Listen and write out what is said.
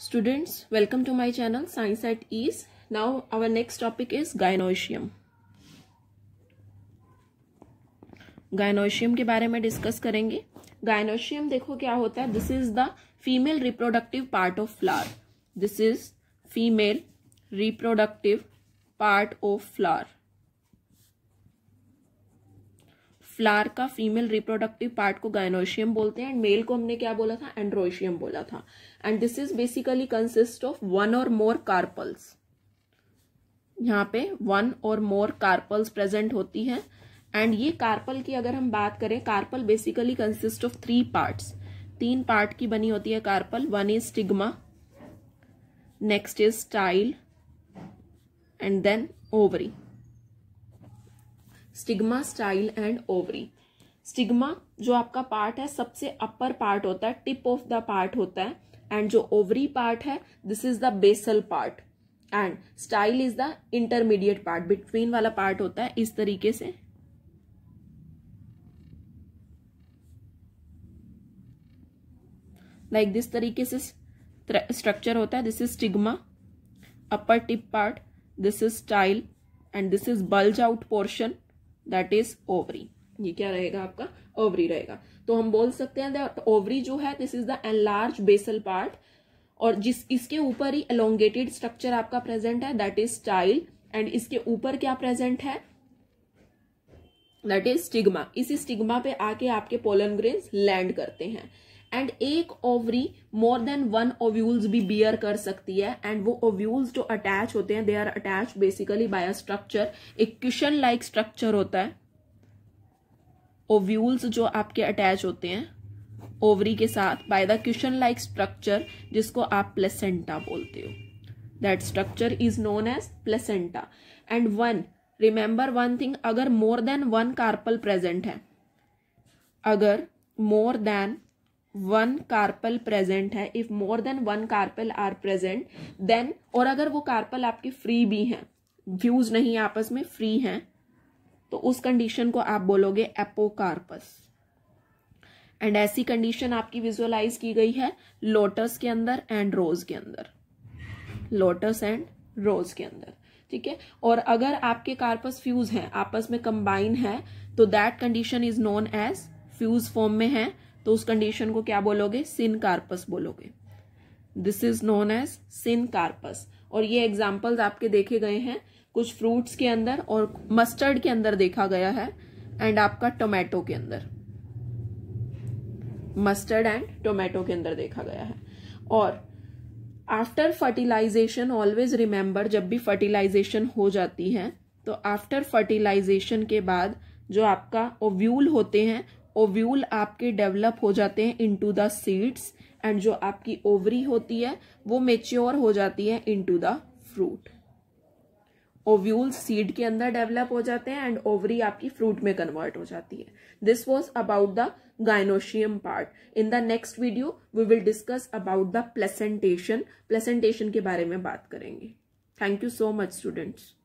students welcome to my channel science at ease now our next topic is gynoecium gynoecium के बारे में discuss करेंगे gynoecium देखो क्या होता है this is the female reproductive part of flower this is female reproductive part of flower flower का female reproductive part को गायनोशियम बोलते हैं एंड मेल को हमने क्या बोला था एंड्रोशियम बोला था and this is basically consist of one और मोर कार्पल्स यहाँ पे वन और मोर कार्पल्स प्रेजेंट होती है एंड ये कार्पल की अगर हम बात करें carpel basically consist of three parts तीन पार्ट की बनी होती है carpel one is stigma next is style and then ovary stigma style and ovary stigma जो आपका पार्ट है सबसे अपर पार्ट होता है टिप ऑफ द पार्ट होता है एंड जो ओवरी पार्ट है this is the basal part and style is the intermediate part between वाला पार्ट होता है इस तरीके से लाइक like दिस तरीके से स्ट्रक्चर होता है this is stigma upper tip part this is style and this is bulge out portion that is ovary ये क्या रहेगा आपका ओवरी रहेगा तो हम बोल सकते हैं ओवरी जो है this is the enlarge basal part और जिस इसके ऊपर ही एलोंगेटेड स्ट्रक्चर आपका प्रेजेंट है दैट इज स्टाइल एंड इसके ऊपर क्या प्रेजेंट है दैट इज स्टिग्मा इसी स्टिग्मा पे आके आपके पोलन ग्रेन लैंड करते हैं एंड एक ovary more than one ovules भी बियर कर सकती है एंड वो ओव्यूल्स जो अटैच होते हैं they are attach basically by a structure एक क्यूशन लाइक स्ट्रक्चर होता है ओव्यूल्स जो आपके अटैच होते हैं ओवरी के साथ by the cushion like structure जिसको आप प्लेसेंटा बोलते हो that structure is known as placenta and one remember one thing अगर more than one carpel present है अगर more than one carpel present है if more than one carpel are present then और अगर वो कार्पल आपके फ्री भी हैं फ्यूज नहीं आपस में फ्री हैं तो उस कंडीशन को आप बोलोगे एपोकार्पस एंड ऐसी कंडीशन आपकी विजुअलाइज की गई है लोटस के अंदर एंड रोज के अंदर लोटस एंड रोज के अंदर ठीक है और अगर आपके कार्पस फ्यूज हैं आपस में कंबाइन है तो that condition is known as fuse form में है तो उस कंडीशन को क्या बोलोगे सिन कार्पस बोलोगे this is known as syncarpous और ये एग्जाम्पल्स आपके देखे गए हैं कुछ फ्रूट्स के अंदर और मस्टर्ड के अंदर देखा गया है एंड आपका टोमेटो के अंदर मस्टर्ड एंड टोमेटो के अंदर देखा गया है और आफ्टर फर्टिलाइजेशन ऑलवेज रिमेंबर जब भी फर्टिलाइजेशन हो जाती है तो आफ्टर फर्टिलाइजेशन के बाद जो आपका ओव्यूल होते हैं ओव्यूल आपके डेवलप हो जाते हैं इनटू द सीड्स एंड जो आपकी ओवरी होती है वो मेच्योर हो जाती है into the fruit ovule seed के अंदर डेवलप हो जाते हैं एंड ओवरी आपकी फ्रूट में कन्वर्ट हो जाती है this was about the gynoecium part in the next video we will discuss about the placentation placentation के बारे में बात करेंगे thank you so much students